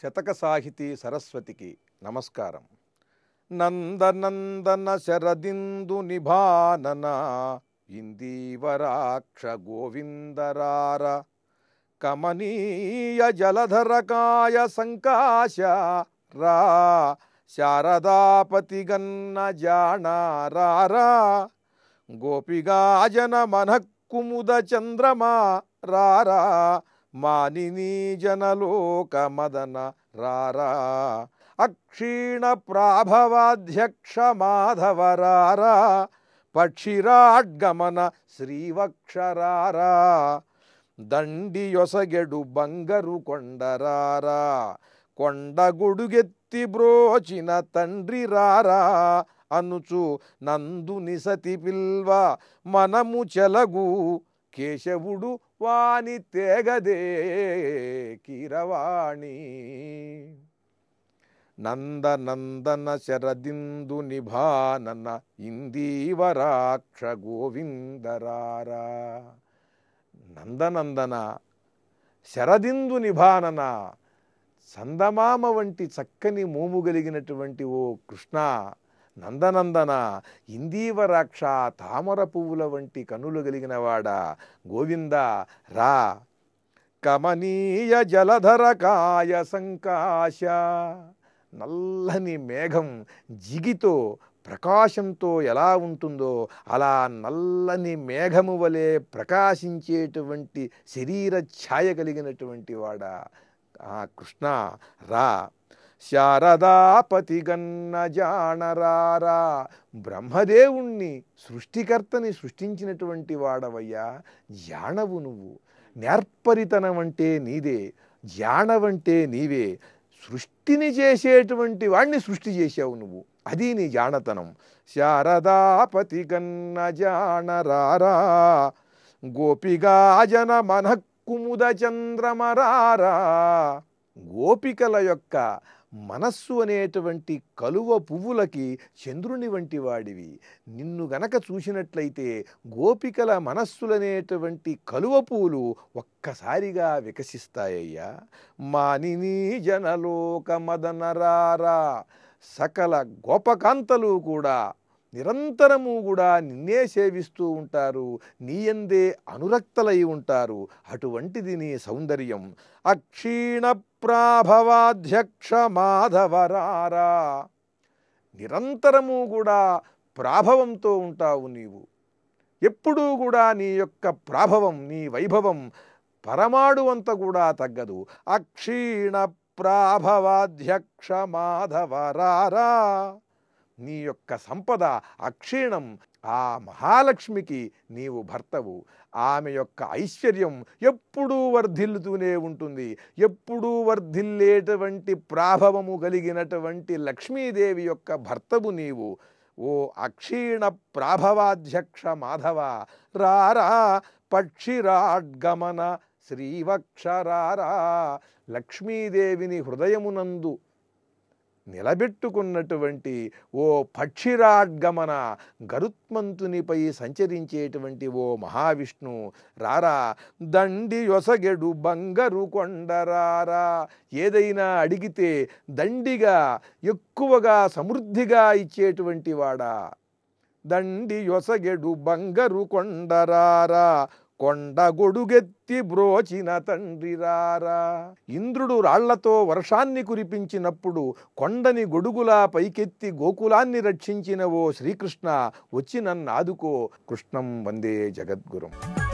శతక సాహితీ సరస్వతికి నమస్కారం నందనందన శరదిందు నిభాన ఇందీవరాక్ష గోవిందరార కమనీయ జలధరకాయ సంకాశ రా శారదాపతి గన్న జాణారారా గోపిగాజన మనకుముద చంద్రమా రారా మానినీ జనలోక మదన రారా అక్షీణ ప్రాభవాధ్యక్ష మాధవరారా పక్షిరాడ్గమన శ్రీవక్షరారా దండియొసగెడు బంగరు కొండరారా కొండగుడుగెత్తి బ్రోచిన తండ్రి రారా అనుచు నందుని సతి పిల్వ మనము చెలగు కేశవుడు వాణి తేగదే కీరవాణి నందనందన శరదిందు నిభానన ఇందీవరాక్ష గోవిందరారా నందనందన శరదిందు నిభానన చందమామ వంటి చక్కని మోము కలిగినటువంటి ఓ కృష్ణ నందనందన ఇందీవరాక్ష తామర పువ్వుల వంటి కనులు కలిగినవాడా గోవింద రా కమనీయ జలధర కాయ సంకాశ నల్లని మేఘం జిగితో ప్రకాశంతో ఎలా ఉంటుందో అలా నల్లని మేఘము వలె ప్రకాశించేటువంటి శరీర ఛాయ కలిగినటువంటి వాడా కృష్ణ రా శారదాపతి గన్న జానరారా బ్రహ్మదేవుణ్ణి సృష్టికర్తని సృష్టించినటువంటి వాడవయ్యా జానవు నువ్వు నేర్పరితనం అంటే నీదే జానవంటే నీవే సృష్టిని చేసేటువంటి వాణ్ణి సృష్టి చేశావు నువ్వు అది నీ జానతనం శారదాపతి గన్న జానరారా గోపిగాజన మనకుముద చంద్రమరారా గోపికల యొక్క మనస్సు అనేటువంటి కలువ పువ్వులకి చంద్రుని వంటి వాడివి నిన్ను గనక చూసినట్లయితే గోపికల మనస్సులనేటువంటి కలువ పువ్వులు ఒక్కసారిగా వికసిస్తాయ్యా మానినీ జనలోక మదనరారా సకల గోపకాంతలు కూడా నిరంతరము కూడా నిన్నే సేవిస్తూ ఉంటారు నీయందే అనురక్తలై ఉంటారు అటువంటిది నీ సౌందర్యం అక్షీణ ప్రాభవాధ్యక్ష మాధవరారా నిరంతరము కూడా ప్రాభవంతో ఉంటావు నీవు ఎప్పుడూ కూడా నీ యొక్క ప్రాభవం నీ వైభవం పరమాడు అంత కూడా తగ్గదు అక్షీణ ప్రాభవాధ్యక్ష మాధవరారా నీ యొక్క సంపద అక్షీణం ఆ మహాలక్ష్మికి నీవు భర్తవు ఆమె యొక్క ఐశ్వర్యం ఎప్పుడూ వర్ధిల్లుతూనే ఉంటుంది ఎప్పుడూ వర్ధిల్లేటువంటి ప్రాభవము కలిగినటువంటి లక్ష్మీదేవి యొక్క భర్తవు నీవు ఓ అక్షీణ ప్రాభవాధ్యక్ష మాధవ రారా పక్షిరాడ్గమన శ్రీవక్షరారా లక్ష్మీదేవిని హృదయమునందు నిలబెట్టుకున్నటువంటి ఓ పక్షిరాడ్గమన గరుత్మంతునిపై సంచరించేటువంటి ఓ మహావిష్ణు రారా దండి యొసగెడు బంగరు కొండరారా ఏదైనా అడిగితే దండిగా ఎక్కువగా సమృద్ధిగా ఇచ్చేటువంటి వాడా దండి యొసగెడు బంగరు కొండరారా కొండ గొడుగెత్తి బ్రోచిన తండ్రిరారా ఇంద్రుడు రాళ్లతో వర్షాన్ని కురిపించినప్పుడు కొండని గొడుగులా పైకెత్తి గోకులాన్ని రక్షించిన ఓ శ్రీకృష్ణ వచ్చి నన్ను ఆదుకో కృష్ణం వందే జగద్గురుం